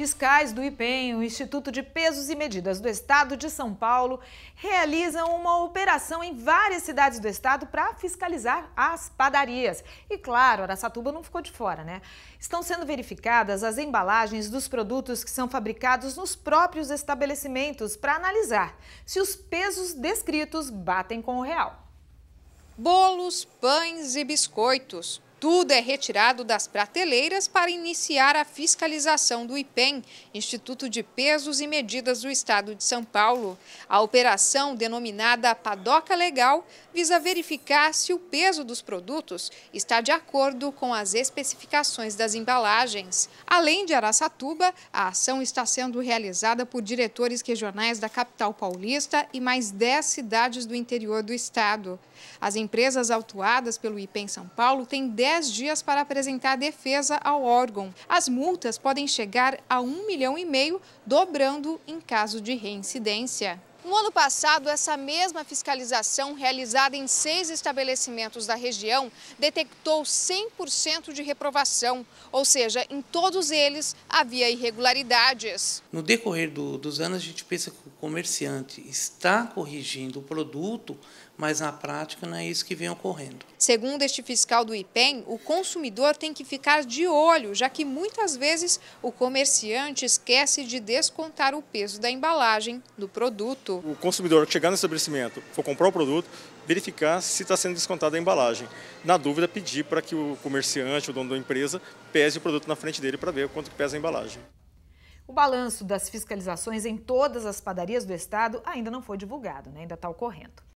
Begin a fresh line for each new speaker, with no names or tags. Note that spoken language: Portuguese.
Fiscais do IPEM, o Instituto de Pesos e Medidas do Estado de São Paulo, realizam uma operação em várias cidades do estado para fiscalizar as padarias. E claro, Araçatuba não ficou de fora, né? Estão sendo verificadas as embalagens dos produtos que são fabricados nos próprios estabelecimentos para analisar se os pesos descritos batem com o real. Bolos, pães e
biscoitos. Tudo é retirado das prateleiras para iniciar a fiscalização do IPEM, Instituto de Pesos e Medidas do Estado de São Paulo. A operação, denominada Padoca Legal, visa verificar se o peso dos produtos está de acordo com as especificações das embalagens. Além de Araçatuba, a ação está sendo realizada por diretores regionais da capital paulista e mais 10 cidades do interior do estado. As empresas autuadas pelo IPEM São Paulo têm 10 10 dias para apresentar defesa ao órgão. As multas podem chegar a 1 milhão e meio, dobrando em caso de reincidência. No ano passado, essa mesma fiscalização realizada em seis estabelecimentos da região detectou 100% de reprovação, ou seja, em todos eles havia irregularidades.
No decorrer do, dos anos, a gente pensa que o comerciante está corrigindo o produto, mas na prática não é isso que vem ocorrendo.
Segundo este fiscal do IPEM, o consumidor tem que ficar de olho, já que muitas vezes o comerciante esquece de descontar o peso da embalagem
do produto produto. O consumidor que chegar no estabelecimento, for comprar o produto, verificar se está sendo descontada a embalagem. Na dúvida, pedir para que o comerciante, o dono da empresa, pese o produto na frente dele para ver quanto pesa a embalagem.
O balanço das fiscalizações em todas as padarias do estado ainda não foi divulgado, né? ainda está ocorrendo.